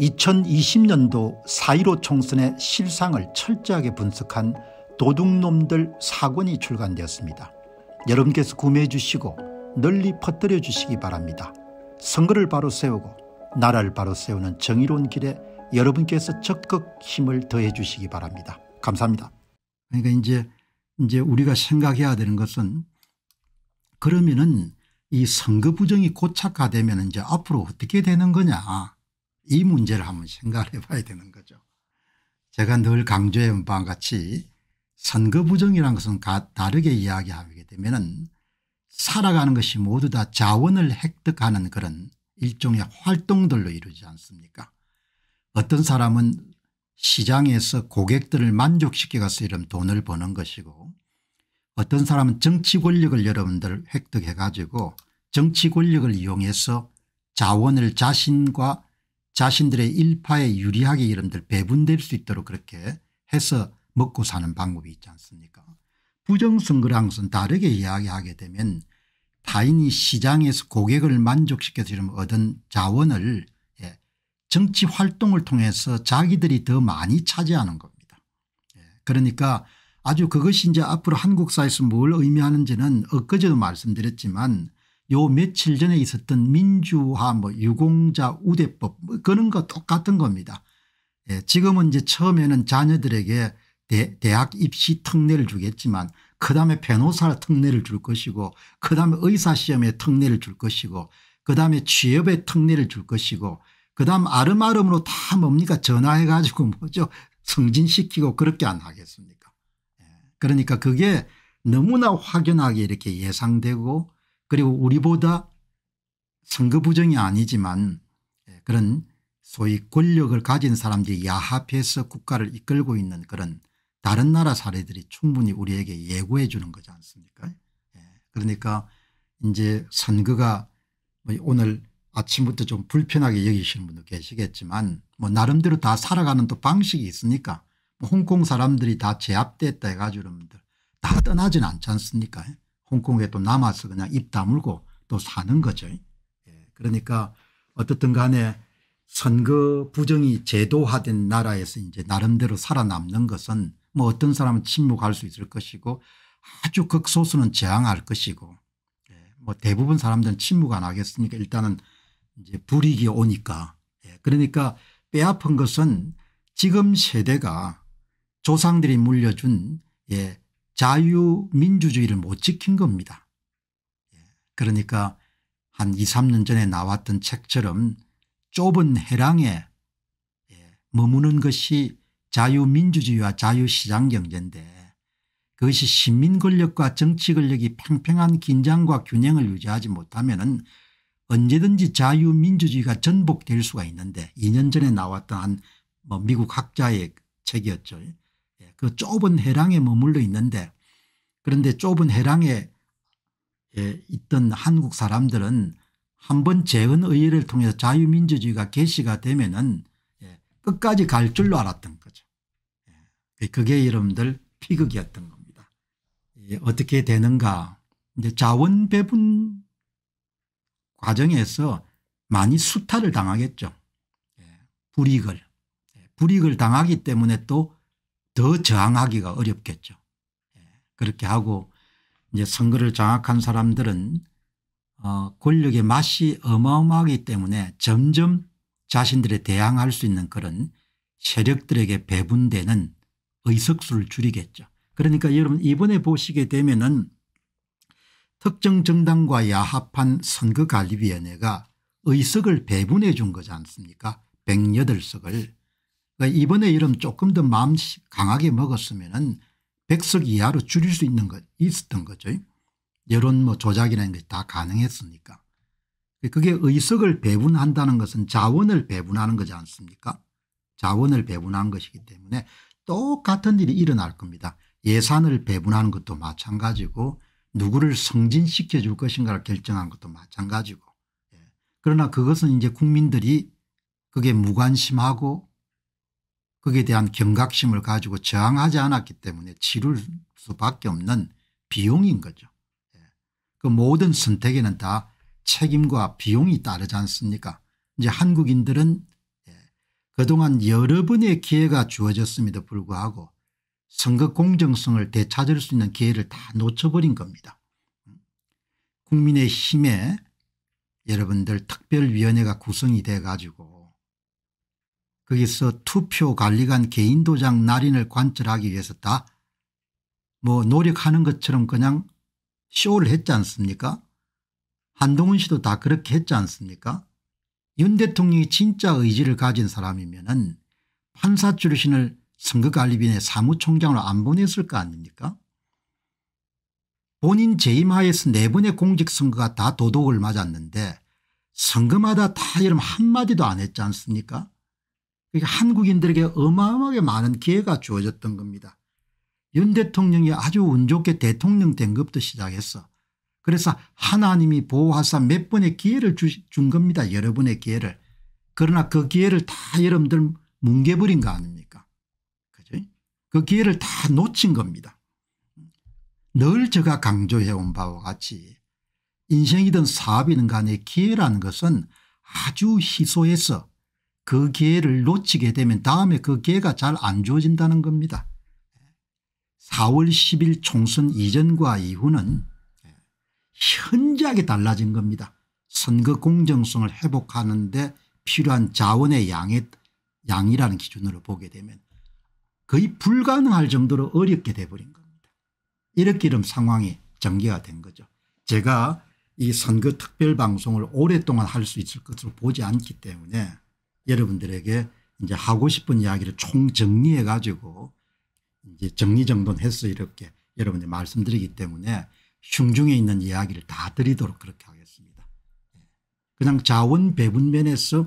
2020년도 4.15 총선의 실상을 철저하게 분석한 도둑놈들 사권이 출간되었습니다. 여러분께서 구매해 주시고 널리 퍼뜨려 주시기 바랍니다. 선거를 바로 세우고 나라를 바로 세우는 정의로운 길에 여러분께서 적극 힘을 더해 주시기 바랍니다. 감사합니다. 그러니까 이제 이제 우리가 생각해야 되는 것은 그러면은 이 선거 부정이 고착화되면 이제 앞으로 어떻게 되는 거냐 이 문제를 한번 생각을 해봐야 되는 거죠. 제가 늘 강조해온 바와 같이 선거 부정이라는 것은 다르게 이야기하게 되면 은 살아가는 것이 모두 다 자원을 획득하는 그런 일종의 활동들로 이루지 않습니까 어떤 사람은 시장에서 고객들을 만족시켜서 이런 돈을 버는 것이고 어떤 사람은 정치 권력을 여러분들 획득해 가지고 정치 권력을 이용해서 자원을 자신과 자신들의 일파에 유리하게 이름들 배분될 수 있도록 그렇게 해서 먹고 사는 방법이 있지 않습니까 부정선거랑선 다르게 이야기하게 되면 타인이 시장에서 고객을 만족시켜서 얻은 자원을 예, 정치 활동을 통해서 자기들이 더 많이 차지하는 겁니다. 예, 그러니까 아주 그것이 이제 앞으로 한국 사회에서 뭘 의미하는지는 엊그제도 말씀드렸지만 요 며칠 전에 있었던 민주화 뭐 유공자 우대법 뭐 그런 거 똑같은 겁니다. 예, 지금은 이제 처음에는 자녀들에게 대, 학 입시 특례를 주겠지만 그다음에 변호사 특례를 줄 것이고 그다음에 의사 시험에 특례를 줄 것이고 그다음에 취업에 특례를 줄 것이고 그다음 아름아름으로 다 뭡니까 전화해 가지고 뭐죠 승진시키고 그렇게 안 하겠습니까? 예, 그러니까 그게 너무나 확연하게 이렇게 예상되고 그리고 우리보다 선거 부정이 아니지만 예, 그런 소위 권력을 가진 사람들이 야합해서 국가를 이끌고 있는 그런 다른 나라 사례들이 충분히 우리에게 예고해 주는 거지 않습니까 예, 그러니까 이제 선거가 뭐 오늘 아침부터 좀 불편하게 여기시는 분도 계시겠지만 뭐 나름대로 다 살아가는 또 방식이 있으니까 뭐 홍콩 사람들이 다 제압됐다 해가지고 여러분들 다 떠나진 않지 않습니까 예? 홍콩에 또 남아서 그냥 입 다물고 또 사는 거죠. 예, 그러니까 어떻든 간에 선거 부정이 제도화된 나라에서 이제 나름대로 살아남는 것은 뭐 어떤 사람은 침묵할 수 있을 것이고 아주 극소수는 저항할 것이고 예, 뭐 대부분 사람들은 침묵 안 하겠으니까 일단은 이제 불이익이 오니까 예, 그러니까 뼈아픈 것은 지금 세대가 조상들이 물려준 예, 자유민주주의를 못 지킨 겁니다. 예. 그러니까 한 2, 3년 전에 나왔던 책처럼 좁은 해랑에 예, 머무는 것이 자유민주주의와 자유시장경제인데 그것이 시민권력과 정치권력이 팽팽한 긴장과 균형을 유지하지 못하면 언제든지 자유민주주의가 전복될 수가 있는데 2년 전에 나왔던 한뭐 미국 학자의 책이었죠. 그 좁은 해랑에 머물러 있는데 그런데 좁은 해랑에 예, 있던 한국 사람들은 한 번 재헌의회를 통해서 자유민주주의가 개시가 되면은 예, 끝까지 갈 줄로 알았던 거죠. 예, 그게 여러분들 피극이었던 겁니다. 어떻게 되는가 이제 자원 배분 과정에서 많이 수탈을 당하겠죠. 불이익을. 불이익을 당하기 때문에 또더 저항하기가 어렵겠죠. 예, 그렇게 하고 이제 선거를 장악한 사람들은 어 권력의 맛이 어마어마하기 때문에 점점 자신들의 대항할 수 있는 그런 세력들에게 배분되는 의석수를 줄이겠죠. 그러니까 여러분 이번에 보시게 되면은 특정 정당과 야합한 선거관리위원회가 의석을 배분해 준 거지 않습니까 108석을 그러니까 이번에 이름 조금 더 마음 강하게 먹었으면은 100석 이하로 줄일 수 있는 것 있었던 거죠. 여론 뭐 조작이라는 것이 다 가능했으니까. 그게 의석을 배분한다는 것은 자원을 배분하는 거지 않습니까 자원을 배분한 것이기 때문에 똑같은 일이 일어날 겁니다. 예산을 배분하는 것도 마찬가지고 누구를 승진시켜 줄 것인가를 결정한 것도 마찬가지고 예. 그러나 그것은 이제 국민들이 그게 무관심하고 거기에 대한 경각심을 가지고 저항하지 않았기 때문에 치를 수밖에 없는 비용인 거죠. 예. 그 모든 선택에는 다 책임과 비용이 따르지 않습니까 이제 한국인들은 예, 그동안 여러 번의 기회가 주어졌음에도 불구하고 선거 공정성을 되찾을 수 있는 기회를 다 놓쳐버린 겁니다. 국민의힘에 여러분들 특별위원회가 구성이 돼 가지고 거기서 투표 관리관 개인 도장 날인을 관철하기 위해서다. 뭐 노력하는 것처럼 그냥 쇼를 했지 않습니까? 한동훈 씨도 다 그렇게 했지 않습니까? 윤 대통령이 진짜 의지를 가진 사람이면 은 판사 출신을 선거관리위원회 사무총장으로 안 보냈을 거 아닙니까? 본인 재임하에서 네 번의 공직선거가 다 도덕을 맞았는데 선거마다 다 이름 한마디도 안 했지 않습니까? 그러니까 한국인들에게 어마어마하게 많은 기회가 주어졌던 겁니다. 윤 대통령이 아주 운 좋게 대통령 된 것부터 시작했어. 그래서 하나님이 보호하사 몇 번의 기회를 주, 준 겁니다. 여러 번의 기회를. 그러나 그 기회를 다 여러분들 뭉개버린 거 아닙니까? 그죠? 그 기회를 다 놓친 겁니다. 늘 제가 강조해온 바와 같이 인생이든 사업이든 간에 기회라는 것은 아주 희소해서 그 기회를 놓치게 되면 다음에 그 기회가 잘 안 주어진다는 겁니다. 4월 10일 총선 이전과 이후는 현저하게 달라진 겁니다. 선거 공정성을 회복하는 데 필요한 자원의 양의 양이라는 기준으로 보게 되면 거의 불가능할 정도로 어렵게 돼버린 겁니다. 이렇게 이런 상황이 전개가 된 거죠. 제가 이 선거 특별방송을 오랫동안 할 수 있을 것으로 보지 않기 때문에 여러분들에게 이제 하고 싶은 이야기를 총정리해 가지고 이제 정리정돈해서 이렇게 여러분들 말씀드리기 때문에 흉중에 있는 이야기를 다 드리도록 그렇게 하겠습니다. 그냥 자원 배분 면에서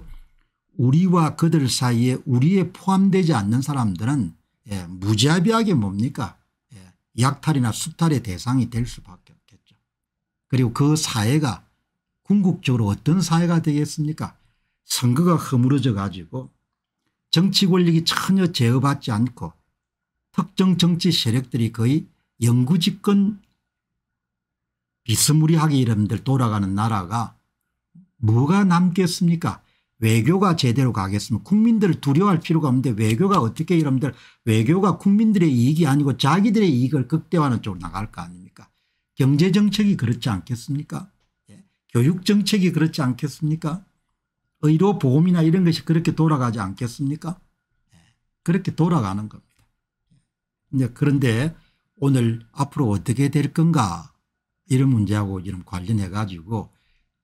우리와 그들 사이에 우리에 포함되지 않는 사람들은 예, 무자비하게 뭡니까 예, 약탈이나 수탈의 대상이 될 수밖에 없겠죠. 그리고 그 사회가 궁극적으로 어떤 사회가 되겠습니까 선거가 허물어져 가지고 정치 권력이 전혀 제어받지 않고 특정 정치 세력들이 거의 영구집권 비스무리하게 이름들 돌아가는 나라가 뭐가 남겠습니까 외교가 제대로 가겠으면 국민들을 두려워할 필요가 없는데 외교가 어떻게 이름들 외교가 국민들의 이익이 아니고 자기들의 이익을 극대화하는 쪽으로 나갈 거 아닙니까 경제정책이 그렇지 않겠습니까 예. 교육정책이 그렇지 않겠습니까 의료 보험이나 이런 것이 그렇게 돌아가지 않겠습니까? 예, 그렇게 돌아가는 겁니다. 이제 그런데 오늘 앞으로 어떻게 될 건가 이런 문제하고 지금 관련해 가지고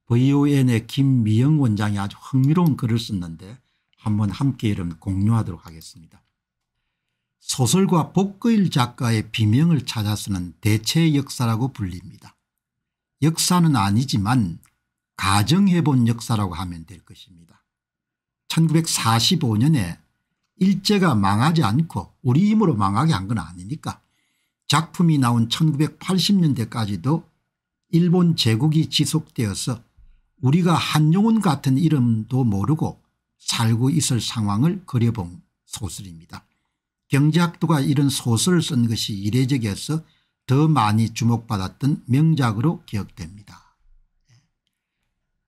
VON의 김미영 원장이 아주 흥미로운 글을 썼는데 한번 함께 이름 공유하도록 하겠습니다. 소설과 복거일 작가의 비명을 찾아 쓰는 대체 역사라고 불립니다. 역사는 아니지만 가정해 본 역사라고 하면 될 것입니다. 1945년에 일제가 망하지 않고 우리 힘으로 망하게 한 건 아니니까 작품이 나온 1980년대까지도 일본 제국이 지속되어서 우리가 한용운 같은 이름도 모르고 살고 있을 상황을 그려본 소설입니다. 경제학도가 이런 소설을 쓴 것이 이례적이어서 더 많이 주목받았던 명작으로 기억됩니다.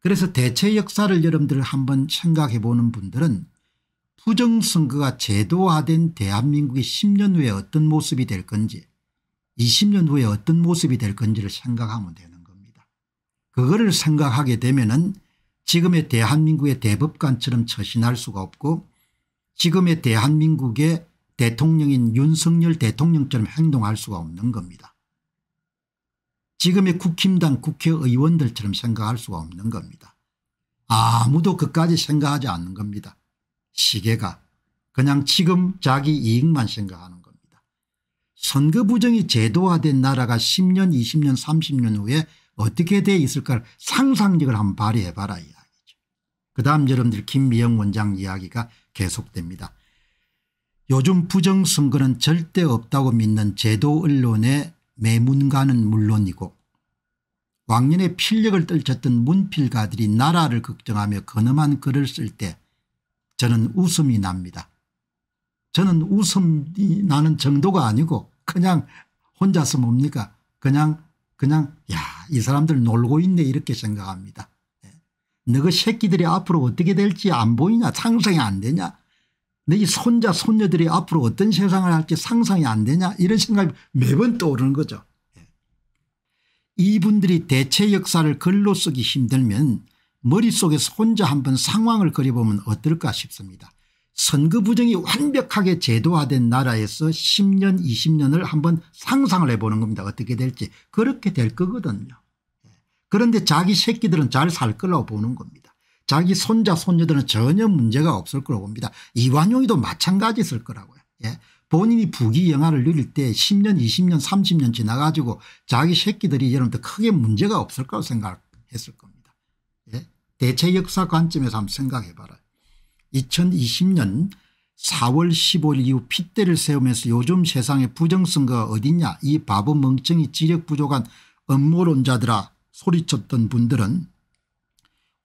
그래서 대체 역사를 여러분들 한번 생각해 보는 분들은 부정선거가 제도화된 대한민국이 10년 후에 어떤 모습이 될 건지 20년 후에 어떤 모습이 될 건지를 생각하면 되는 겁니다. 그거를 생각하게 되면 은 지금의 대한민국의 대법관처럼 처신할 수가 없고 지금의 대한민국의 대통령인 윤석열 대통령처럼 행동할 수가 없는 겁니다. 지금의 국힘당 국회의원들처럼 생각할 수가 없는 겁니다. 아무도 그까지 생각하지 않는 겁니다. 시계가 그냥 지금 자기 이익만 생각하는 겁니다. 선거 부정이 제도화된 나라가 10년 20년 30년 후에 어떻게 돼 있을까를 상상력을 한번 발휘해봐라 이야기죠. 그 다음 여러분들 김미영 원장 이야기가 계속됩니다. 요즘 부정선거는 절대 없다고 믿는 제도 언론의 매문가는 물론이고 왕년에 필력을 떨쳤던 문필가들이 나라를 걱정하며 거엄한 글을 쓸 때 저는 웃음이 납니다. 저는 웃음이 나는 정도가 아니고 그냥 혼자서 뭡니까 그냥 그냥 야이 사람들 놀고 있네 이렇게 생각합니다. 네. 너그 새끼들이 앞으로 어떻게 될지 안 보이냐 상상이 안 되냐 이 손자 손녀들이 앞으로 어떤 세상을 할지 상상이 안 되냐 이런 생각이 매번 떠오르는 거죠. 예. 이분들이 대체 역사를 글로 쓰기 힘들면 머릿속에서 혼자 한번 상황을 그려보면 어떨까 싶습니다. 선거 부정이 완벽하게 제도화된 나라에서 10년 20년을 한번 상상을 해보는 겁니다. 어떻게 될지 그렇게 될 거거든요. 예. 그런데 자기 새끼들은 잘 살 거라고 보는 겁니다. 자기 손자 손녀들은 전혀 문제가 없을 거라고 봅니다. 이완용이도 마찬가지을 거라고요. 예. 본인이 부귀 영화를 누릴 때 10년 20년 30년 지나가지고 자기 새끼들이 여러분들 크게 문제가 없을 거라고 생각했을 겁니다. 예. 대체 역사 관점에서 한번 생각해 봐라. 2020년 4월 15일 이후 핏대를 세우면서 요즘 세상에 부정선거가 어딨냐 이 바보 멍청이 지력 부족한 음모론자들아 소리쳤던 분들은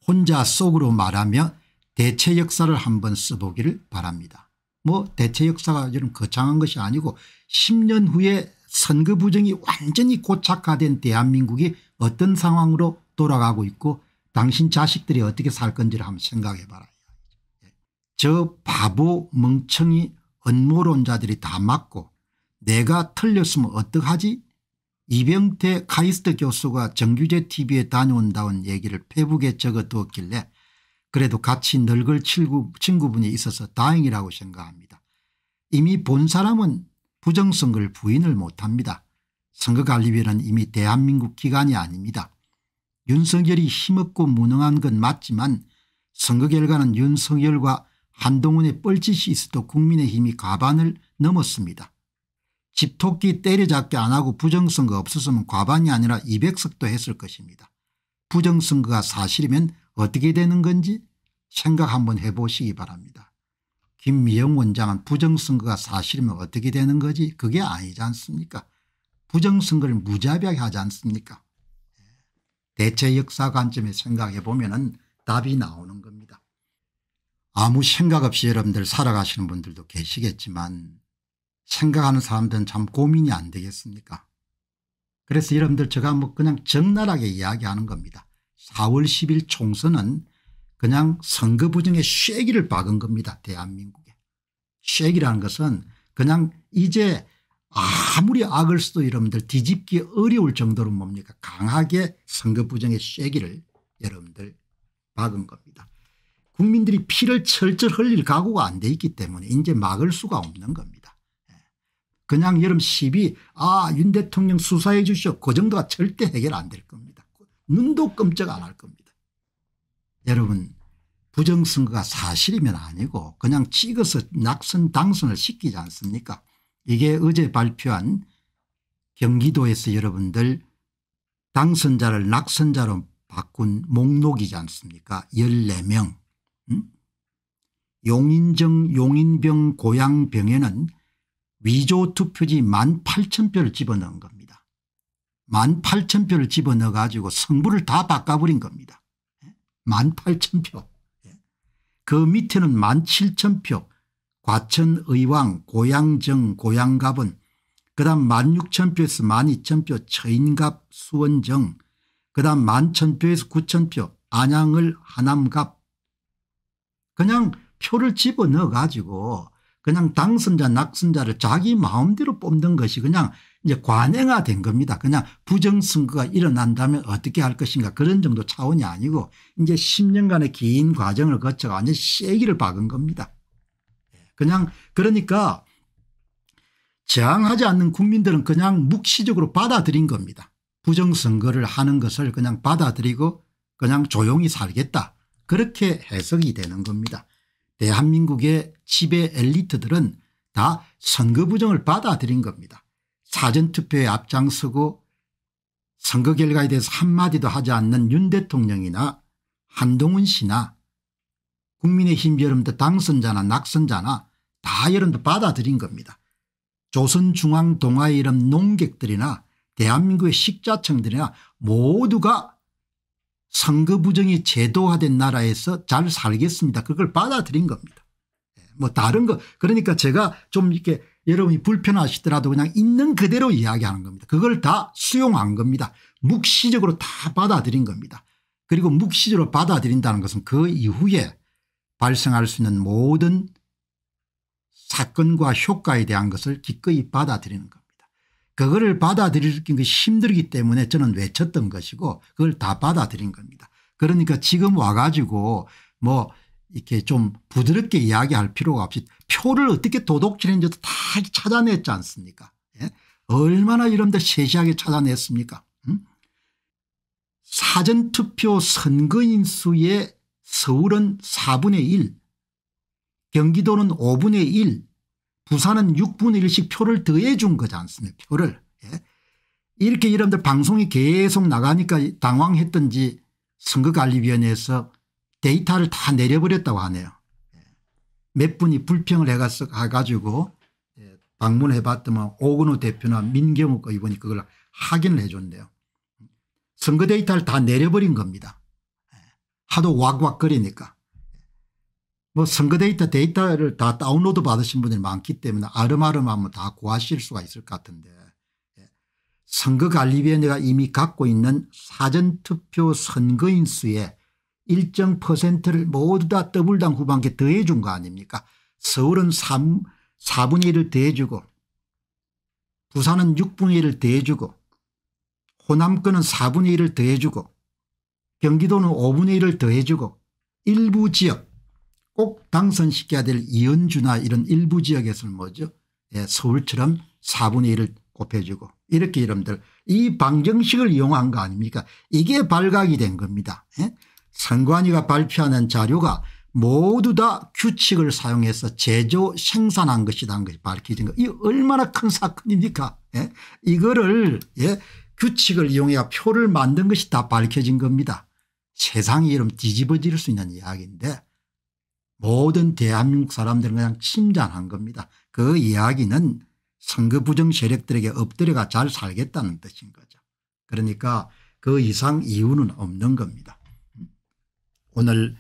혼자 속으로 말하며 대체 역사를 한번 써보기를 바랍니다. 뭐 대체 역사가 이런 거창한 것이 아니고 10년 후에 선거 부정이 완전히 고착화된 대한민국이 어떤 상황으로 돌아가고 있고 당신 자식들이 어떻게 살 건지를 한번 생각해 봐라. 예. 저 바보 멍청이 언모론자들이 다 맞고 내가 틀렸으면 어떡하지 이병태 카이스트 교수가 정규재 tv에 다녀온다운 얘기를 페북에 적어두었길래 그래도 같이 늙을 친구분이 있어서 다행이라고 생각합니다. 이미 본 사람은 부정선거를 부인을 못합니다. 선거관리위는 이미 대한민국 기관이 아닙니다. 윤석열이 힘없고 무능한 건 맞지만 선거 결과는 윤석열과 한동훈의 뻘짓이 있어도 국민의힘이 가반을 넘었습니다. 집토끼 때려잡기 안 하고 부정선거 없었으면 과반이 아니라 200석도 했을 것입니다. 부정선거가 사실이면 어떻게 되는 건지 생각 한번 해보시기 바랍니다. 김미영 원장은 부정선거가 사실이면 어떻게 되는 거지 그게 아니지 않습니까 부정선거를 무자비하게 하지 않습니까 대체 역사 관점에 생각해 보면 은 답이 나오는 겁니다. 아무 생각 없이 여러분들 살아가시는 분들도 계시겠지만 생각하는 사람들은 참 고민이 안 되겠습니까 그래서 여러분들 제가 뭐 그냥 적나라하게 이야기하는 겁니다. 4월 10일 총선은 그냥 선거 부정의 쉐기를 박은 겁니다. 대한민국에. 쉐기라는 것은 그냥 이제 아무리 악을 써도 여러분들 뒤집기 어려울 정도로 뭡니까 강하게 선거 부정의 쉐기를 여러분들 박은 겁니다. 국민들이 피를 철저히 흘릴 각오가 안 돼 있기 때문에 이제 막을 수가 없는 겁니다. 그냥 여름 시비 아윤 대통령 수사해 주시오 그 정도가 절대 해결 안 될 겁니다. 눈도 끔찍 안 할 겁니다. 여러분 부정선거가 사실이면 아니고 그냥 찍어서 낙선 당선을 시키지 않습니까 이게 어제 발표한 경기도에서 여러분들 당선자를 낙선자로 바꾼 목록이지 않습니까 14명 응? 용인정 용인병 고양병에는 위조 투표지 1만 8 0 표를 집어넣은 겁니다. 1만 8천 표를 집어넣어 가지고 성분을 다 바꿔버린 겁니다. 1만 예? 8천 표. 예? 그 밑에는 1만 7천 표. 과천의왕, 고양정, 고양갑은 그 다음 1만 6천 표에서 1만 2천 표, 처인갑, 수원정, 그 다음 1만 천 표에서 9천 표, 안양을 하남갑. 그냥 표를 집어넣어 가지고 그냥 당선자 낙선자를 자기 마음대로 뽑는 것이 그냥 이제 관행화된 겁니다. 그냥 부정선거가 일어난다면 어떻게 할 것인가 그런 정도 차원이 아니고 이제 10년간의 긴 과정을 거쳐 완전 쐐기를 박은 겁니다. 그냥 그러니까 저항하지 않는 국민들은 그냥 묵시적으로 받아들인 겁니다. 부정선거를 하는 것을 그냥 받아들이고 그냥 조용히 살겠다. 그렇게 해석이 되는 겁니다. 대한민국의 지배 엘리트들은 다 선거 부정을 받아들인 겁니다. 사전투표에 앞장서고 선거 결과에 대해서 한마디도 하지 않는 윤 대통령이나 한동훈 씨나 국민의힘 여러분들 당선자나 낙선자나 다 여러분들 받아들인 겁니다. 조선중앙동아의 이런 농객들이나 대한민국의 식자청들이나 모두가 선거 부정이 제도화된 나라에서 잘 살겠습니다. 그걸 받아들인 겁니다. 예, 뭐 다른 거 그러니까 제가 좀 이렇게 여러분이 불편하시더라도 그냥 있는 그대로 이야기하는 겁니다. 그걸 다 수용한 겁니다. 묵시적으로 다 받아들인 겁니다. 그리고 묵시적으로 받아들인다는 것은 그 이후에 발생할 수 있는 모든 사건과 효과에 대한 것을 기꺼이 받아들이는 겁니다. 그거를 받아들이는 힘들기 때문에 저는 외쳤던 것이고 그걸 다 받아들인 겁니다. 그러니까 지금 와가지고 뭐 이렇게 좀 부드럽게 이야기할 필요가 없이 표를 어떻게 도둑질했는지도 다 찾아냈지 않습니까 예? 얼마나 이런데 세세하게 찾아냈습니까 음? 사전투표 선거인 수의 서울은 4분의 1 경기도는 5분의 1 부산은 6분의 1씩 표를 더해 준 거지 않습니까 표를. 예. 이렇게 여러분들 방송이 계속 나가니까 당황했던지 선거관리위원회에서 데이터를 다 내려버렸다고 하네요. 예. 몇 분이 불평을 해가지고 예, 방문해 봤더만 오근호 대표나 민경욱 의원이 그걸 확인을 해줬네요. 선거 데이터를 다 내려버린 겁니다. 예. 하도 왁왁거리니까. 뭐 선거 데이터 데이터를 다 다운로드 받으신 분들이 많기 때문에 아름아름하면 다 구하실 수가 있을 것 같은데 예. 선거관리위원회가 이미 갖고 있는 사전투표 선거인 수의 일정 퍼센트를 모두 다 더블당 후반기에 더해 준거 아닙니까 서울은 3, 4분의 1을 더해 주고 부산은 6분의 1을 더해 주고 호남권은 4분의 1을 더해 주고 경기도는 5분의 1을 더해 주고 일부 지역 꼭 당선시켜야 될 이은주나 이런 일부 지역에서는 뭐죠 예, 서울처럼 4분의 1을 곱해주고 이렇게 이름들 이 방정식을 이용한 거 아닙니까 이게 발각이 된 겁니다. 예? 선관위가 발표하는 자료가 모두 다 규칙을 사용해서 제조 생산한 것이라는 것이 밝혀진 거. 이 얼마나 큰 사건입니까 예? 이거를 예? 규칙을 이용해야 표를 만든 것이 다 밝혀진 겁니다. 세상이 이름 뒤집어질 수 있는 이야기인데 모든 대한민국 사람들은 그냥 침잔한 겁니다. 그 이야기는 선거 부정 세력들에게 엎드려가 잘 살겠다는 뜻인 거죠. 그러니까 그 이상 이유는 없는 겁니다. 오늘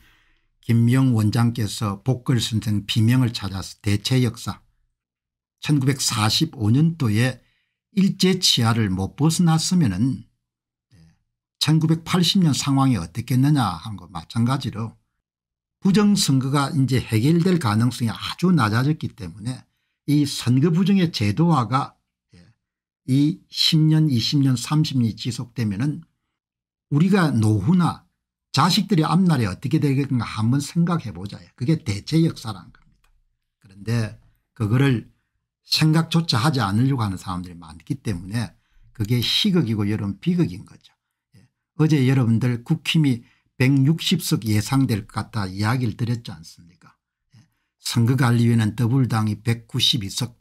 김명 원장께서 복걸 선생 비명을 찾아서 대체 역사 1945년도에 일제 치하를 못 벗어났으면 1980년 상황이 어땠겠느냐 하는 것 마찬가지로 부정선거가 이제 해결될 가능성이 아주 낮아졌기 때문에 이 선거 부정의 제도화가 예, 이 10년 20년 30년이 지속되면 은 우리가 노후나 자식들의 앞날에 어떻게 되겠는가 한번 생각해 보자. 예, 그게 대체 역사라는 겁니다. 그런데 그거를 생각조차 하지 않으려고 하는 사람들이 많기 때문에 그게 희극이고 여러분 비극인 거죠. 예, 어제 여러분들 국힘이 160석 예상될 것같다 이야기를 드렸지 않습니까 예. 선거관리위원회는 더불당이 192석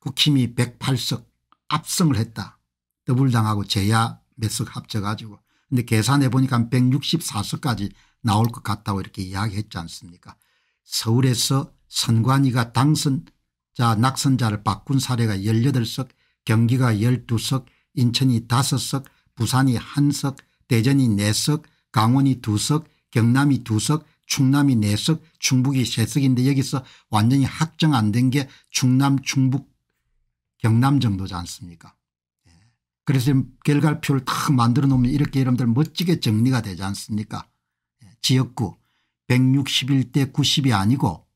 국힘이 108석 압승을 했다. 더불당하고 제야 몇 석 합쳐가지고 근데 계산해 보니까 164석까지 나올 것 같다고 이렇게 이야기했지 않습니까 서울에서 선관위가 당선자 낙선자를 바꾼 사례가 18석 경기가 12석 인천이 5석 부산이 1석 대전이 4석 강원이 두석 경남이 두석 충남이 네석 충북이 세석인데 여기서 완전히 확정 안 된 게 충남 충북 경남 정도지 않습니까 예. 그래서 결과표를 탁 만들어 놓으면 이렇게 여러분들 멋지게 정리가 되지 않습니까 예. 지역구 161대 90이 아니고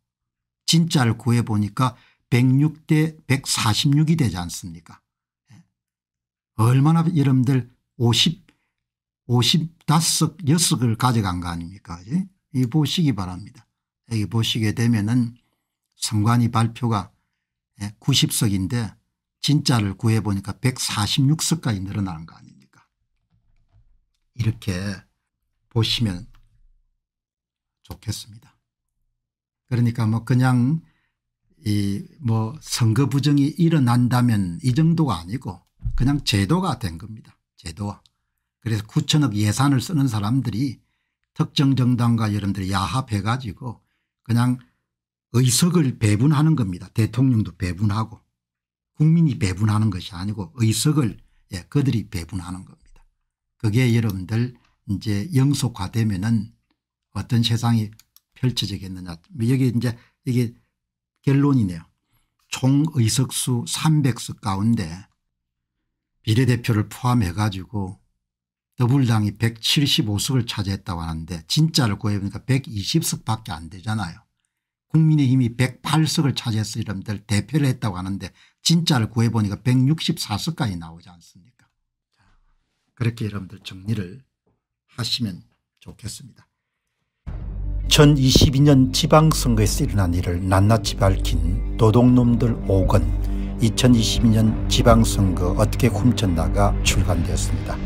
진짜를 구해보니까 106대 146이 되지 않습니까 예. 얼마나 여러분들 50 55석 6석을 가져간 거 아닙니까 예? 이 보시기 바랍니다. 여기 보시게 되면은 선관위 발표가 90석인데 예, 진짜를 구해보니까 146석까지 늘어나는 거 아닙니까 이렇게 보시면 좋겠습니다. 그러니까 뭐 그냥 이 뭐 선거 부정이 일어난다면 이 정도가 아니고 그냥 제도가 된 겁니다. 제도화. 그래서 9천억 예산을 쓰는 사람들이 특정 정당과 여러분들이 야합해 가지고 그냥 의석을 배분하는 겁니다. 대통령도 배분하고 국민이 배분하는 것이 아니고 의석을 예, 그들이 배분하는 겁니다. 그게 여러분들 이제 영속화되면은 어떤 세상이 펼쳐지겠느냐. 여기 이제 이게 결론이네요. 총 의석수 300석 가운데 비례대표를 포함해 가지고 더불당이 175석을 차지했다고 하는데 진짜를 구해보니까 120석밖에 안 되잖아요. 국민의힘이 108석을 차지해서 이름들 대표를 했다고 하는데 진짜를 구해보니까 164석까지 나오지 않습니까 그렇게 여러분들 정리를 하시면 좋겠습니다. 2022년 지방선거에서 일어난 일을 낱낱이 밝힌 도둑놈들 5건 2022년 지방선거 어떻게 훔쳤나가 출간되었습니다.